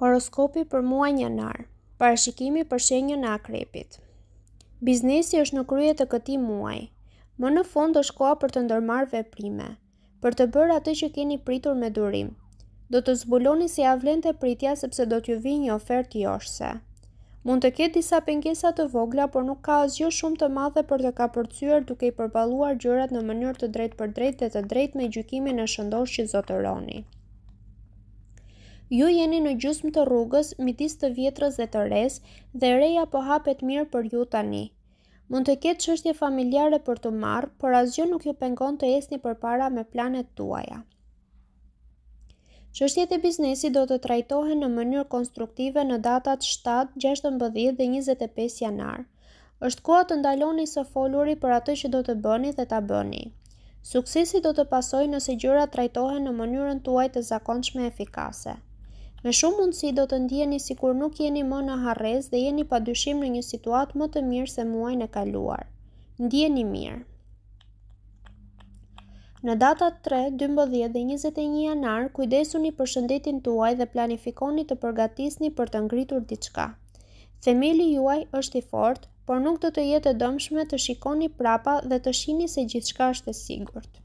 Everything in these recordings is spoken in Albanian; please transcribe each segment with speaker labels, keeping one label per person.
Speaker 1: Horoskopi për muaj janar, parashikimi për shenjën në akrepit. Biznesi është në krye të këtij muaji. Më në fund është koa për të ndërmarrë veprime, për të bërë atë që keni pritur me durim. Do të zbuloni si ja vlente pritja sepse do t'ju vijë një ofertë joshse. Mund të ketë disa pengesa të vogla, por nuk ka asgjë shumë të madhe për të kapërcyer duke i përballuar gjërat në mënyrë të drejtë për drejtë dhe të drejt me gjykimin e shëndosh që zotëroni. Ju jeni në gjysmë të rrugës midis të vjetrës dhe të res dhe reja po hapet mirë për ju tani. Mund të ketë qështje familjare për të marë, por asgjë nuk ju pengon të esni për para me planet tuaja. Qështjet e biznesi do të trajtohen në mënyrë konstruktive në datat 7, 16 dhe 25 janar. Êshtë kua të ndaloni së foluri për atë që do të bëni dhe ta bëni. Suksesi do të pasoj nëse gjyra trajtohen në mënyrën tuaj të zakonçme efikase. Me shumë mundësi do të ndjeni si kur nuk jeni më në harrez dhe jeni pa dyshim në një situatë më të mirë se muaj në kaluar. Ndjeni mirë. Në datat 3, 12 dhe 21 janar, kujdesuni për shëndetin tuaj dhe planifikoni të përgatisni për të ngritur diçka. Themeli juaj është i fortë, por nuk do të jetë dëmshme të shikoni prapa dhe të shihni se gjithçka është e sigurt.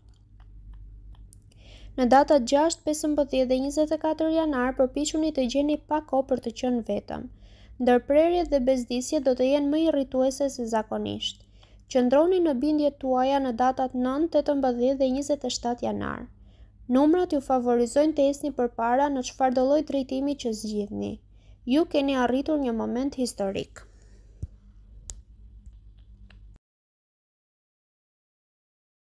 Speaker 1: Në datat 6, 15 dhe 24 janar përpishuni të gjeni pa ko për të qënë vetëm. Ndërprerjet dhe bezdisje do të jenë më irrituese se zakonisht. Qëndroni në bindje tuaja në datat 9, 18 dhe 27 janar. Numrat ju favorizojnë të esni për para në qëfar doloj rritimi që zgjidhni. Ju keni arritur një moment historik.